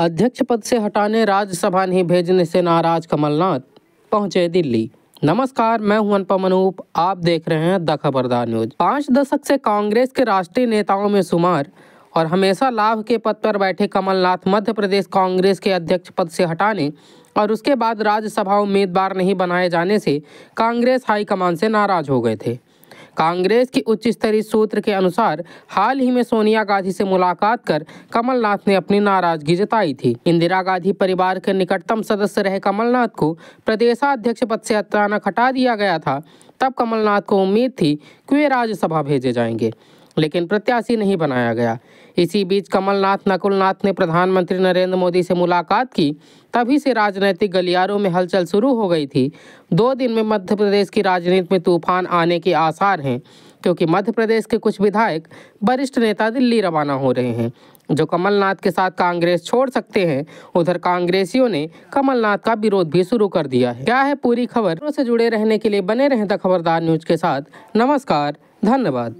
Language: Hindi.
अध्यक्ष पद से हटाने राज्यसभा नहीं भेजने से नाराज कमलनाथ पहुंचे दिल्ली नमस्कार मैं हूं अनुपम अनूप आप देख रहे हैं द खबरदार न्यूज पांच दशक से कांग्रेस के राष्ट्रीय नेताओं में शुमार और हमेशा लाभ के पद पर बैठे कमलनाथ मध्य प्रदेश कांग्रेस के अध्यक्ष पद से हटाने और उसके बाद राज्यसभा उम्मीदवार नहीं बनाए जाने से कांग्रेस हाईकमान से नाराज हो गए थे कांग्रेस की उच्च स्तरीय सूत्र के अनुसार हाल ही में सोनिया गांधी से मुलाकात कर कमलनाथ ने अपनी नाराजगी जताई थी इंदिरा गांधी परिवार के निकटतम सदस्य रहे कमलनाथ को प्रदेशाध्यक्ष पद से अचानक हटा दिया गया था तब कमलनाथ को उम्मीद थी कि वे राज्यसभा भेजे जाएंगे लेकिन प्रत्याशी नहीं बनाया गया इसी बीच कमलनाथ नकुलनाथ ने प्रधानमंत्री नरेंद्र मोदी से मुलाकात की तभी से राजनीतिक गलियारों में हलचल शुरू हो गई थी दो दिन में मध्य प्रदेश की राजनीति में तूफान आने के आसार हैं क्योंकि मध्य प्रदेश के कुछ विधायक वरिष्ठ नेता दिल्ली रवाना हो रहे हैं जो कमलनाथ के साथ कांग्रेस छोड़ सकते हैं उधर कांग्रेसियों ने कमलनाथ का विरोध भी शुरू कर दिया है क्या है पूरी खबर से जुड़े रहने के लिए बने रहें द खबरदार न्यूज के साथ नमस्कार धन्यवाद